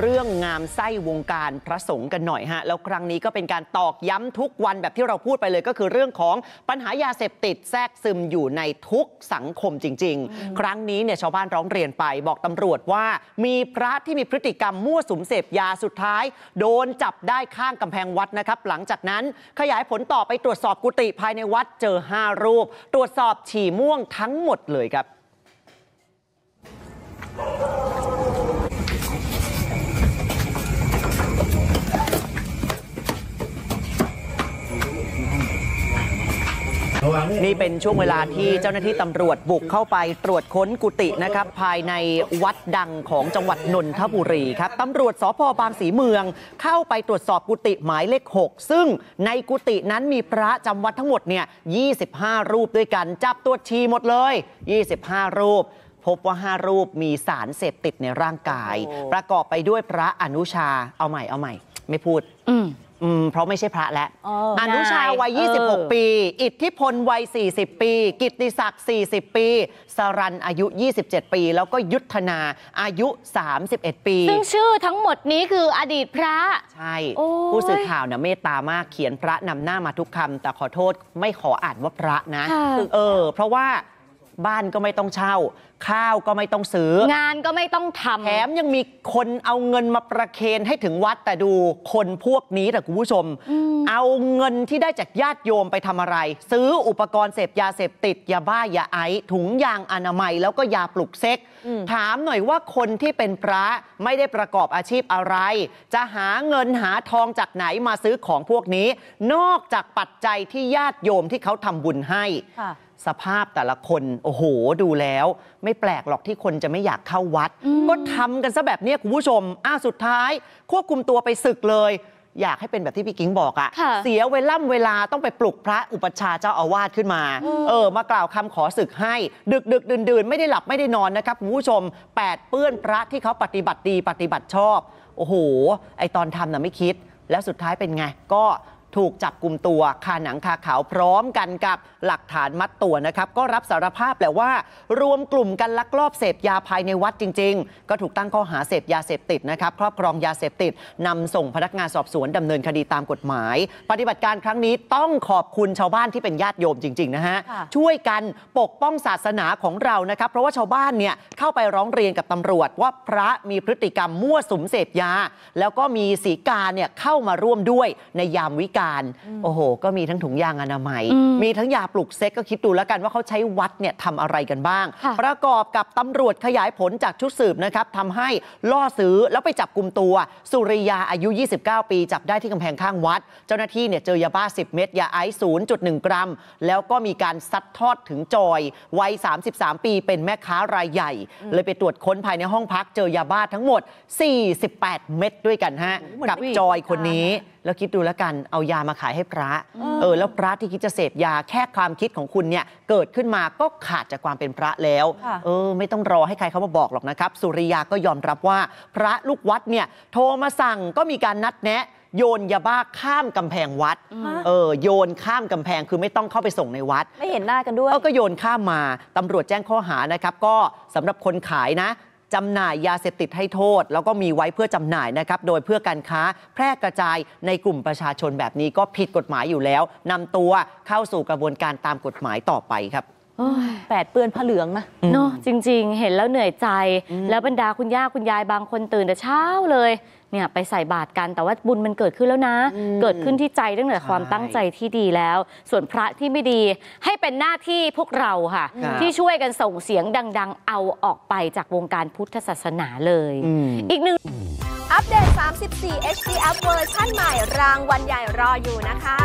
เรื่องงามไส้วงการพระสงฆ์กันหน่อยฮะแล้วครั้งนี้ก็เป็นการตอกย้ำทุกวันแบบที่เราพูดไปเลยก็คือเรื่องของปัญหายาเสพติดแทรกซึมอยู่ในทุกสังคมจริง ๆ ครั้งนี้เนี่ยชาวบ้านร้องเรียนไปบอกตำรวจว่า มีพระที่มีพฤติกรรมมั่วสุมเสพยาสุดท้าย โดนจับได้ข้างกำแพงวัดนะครับ หลังจากนั้นขยายผลต่อไปตรวจสอบกุฏิภายในวัดเจอ5รูป ตรวจสอบฉี่ม่วงทั้งหมดเลยครับนี่เป็นช่วงเวลาที่เจ้าหน้าที่ตำรวจบุกเข้าไปตรวจค้นกุฏินะครับ ภายในวัดดังของจังหวัดนนทบุรีครับตำรวจสพบางสีเมือง เข้าไปตรวจสอบกุฏิหมายเลข6 ซึ่งในกุฏินั้นมีพระจำวัดทั้งหมดเนี่ย25 รูปด้วยกัน จับตัวชีหมดเลย 25 รูป พบว่า 5 รูปมีสารเสพติดในร่างกาย ประกอบไปด้วยพระอนุชาเอาใหม่เอาใหม่ ไม่พูดอืม เพราะไม่ใช่พระแล้วออนุชาวัย 26 ปี อิทธิพล วัย 40 ปี กิตติศักดิ์ 40 ปี สรันอายุ 27 ปี แล้วก็ยุทธนาอายุ 31 ปี ซึ่งชื่อทั้งหมดนี้คืออดีตพระ ใช่ ผู้สื่อข่าวเนี่ยเมตตามาก เขียนพระนำหน้ามาทุกคำ แต่ขอโทษไม่ขออ่านว่าพระนะคะเออ เพราะว่าบ้านก็ไม่ต้องเช่า ข้าวก็ไม่ต้องซื้อ งานก็ไม่ต้องทำแถมยังมีคนเอาเงินมาประเคนให้ถึงวัดแต่ดูคนพวกนี้แต่คุณผู้ชม เอาเงินที่ได้จากญาติโยมไปทำอะไร ซื้ออุปกรณ์เสพยาเสพติดยาบ้ายาไอถุงยางอนามัยแล้วก็ยาปลุกเซ็ก ถามหน่อยว่าคนที่เป็นพระไม่ได้ประกอบอาชีพอะไร จะหาเงินหาทองจากไหนมาซื้อของพวกนี้ นอกจากปัจจัยที่ญาติโยมที่เขาทำบุญให้สภาพแต่ละคน โอ้โห ดูแล้ว ไม่แปลกหรอกที่คนจะไม่อยากเข้าวัด ก็ทำกันซะแบบนี้คุณผู้ชมอ่ะสุดท้าย ควบคุมตัวไปศึกเลยอยากให้เป็นแบบที่พี่กิ้งบอกอะะเสียเวล่ำเวลาต้องไปปลุกพระอุปชฌาย์เจ้าอาวาสขึ้นมาอเออ มากล่าวคำขอศึกให้ ดึกดึกดื่นดื่น ๆ ไม่ได้หลับไม่ได้นอนนะครับคุณผู้ชมแปดเปื้อนพระที่เขาปฏิบัติดีปฏิบัติชอบโอ้โห ไอตอนทำน่ะไม่คิด แล้วสุดท้ายเป็นไงก็ถูกจับกลุ่มตัวคาหนังคาขาวพร้อมกันกับหลักฐานมัดตัวนะครับก็รับสารภาพแหละว่ารวมกลุ่มกันลักลอบเสพยาภายในวัดจริงๆ ก็ถูกตั้งข้อหาเสพยาเสพติดนะครับ ครอบครองยาเสพติดนำส่งพนักงานสอบสวนดำเนินคดีตามกฎหมาย ปฏิบัติการครั้งนี้ต้องขอบคุณชาวบ้านที่เป็นญาติโยมจริงๆนะฮะช่วยกันปกป้องศาสนาของเรานะครับ เพราะว่าชาวบ้านเนี่ยเข้าไปร้องเรียนกับตำรวจ ว่าพระมีพฤติกรรมมั่วสุมเสพยา แล้วก็มีสีกาเนี่ยเข้ามาร่วมด้วยในยามวิกการโอ้โห ก็มีทั้งถุงยางอนามัย มีทั้งยาปลุกเซ็กก็คิดดูแล้วกันว่าเขาใช้วัดเนี่ยทำอะไรกันบ้าง ประกอบกับตำรวจขยายผลจากชุดสืบนะครับทำให้ล่อซื้อแล้วไปจับกลุ่มตัว สุริยาอายุ 29 ปีจับได้ที่กำแพงข้างวัด เจ้าหน้าที่เนี่ยเจอยาบ้า 10 เม็ดยาไอซ์ 0.1 กรัม แล้วก็มีการซัดทอดถึงจอยวัย 33 ปีเป็นแม่ค้ารายใหญ่เลยไปตรวจค้นภายในห้องพักเจอยาบ้าทั้งหมด 48 เม็ดด้วยกันฮะกับจอยคนนี้แล้วคิดดูแล้วกันเอายามาขายให้พระ เออ แล้วพระที่คิดจะเสพยาแค่ความคิดของคุณเนี่ย เกิดขึ้นมาก็ขาดจากความเป็นพระแล้ว เออ ไม่ต้องรอให้ใครเขามาบอกหรอกนะครับ สุริยาก็ยอมรับว่าพระลูกวัดเนี่ย โทรมาสั่งก็มีการนัดแนะ โยนยาบ้าข้ามกำแพงวัด เออ โยนข้ามกำแพงคือไม่ต้องเข้าไปส่งในวัด ไม่เห็นหน้ากันด้วย ก็โยนข้ามมาตำรวจแจ้งข้อหานะครับ ก็สำหรับคนขายนะจำหน่ายยาเสพติดให้โทษแล้วก็มีไว้เพื่อจำหน่ายนะครับ โดยเพื่อการค้าแพร่กระจายในกลุ่มประชาชนแบบนี้ก็ผิดกฎหมายอยู่แล้วนำตัวเข้าสู่กระบวนการตามกฎหมายต่อไปครับ แปดเปื้อนผ้าเหลืองนะเนาะจริง ๆ เห็นแล้วเหนื่อยใจ แล้วบรรดาคุณย่าคุณยายบางคนตื่นแต่เช้าเลยเนี่ยไปใส่บาตรกัน แต่ว่าบุญมันเกิดขึ้นแล้วนะ เกิดขึ้นที่ใจ ตั้งแต่ความตั้งใจที่ดีแล้ว ส่วนพระที่ไม่ดีให้เป็นหน้าที่พวกเราค่ะ ที่ช่วยกันส่งเสียงดัง ๆ เอาออกไปจากวงการพุทธศาสนาเลยออีกหนึ่งอัปเดต 34 HD Up เวอร์ชั่นใหม่รางวัลใหญ่รออยู่นะคะ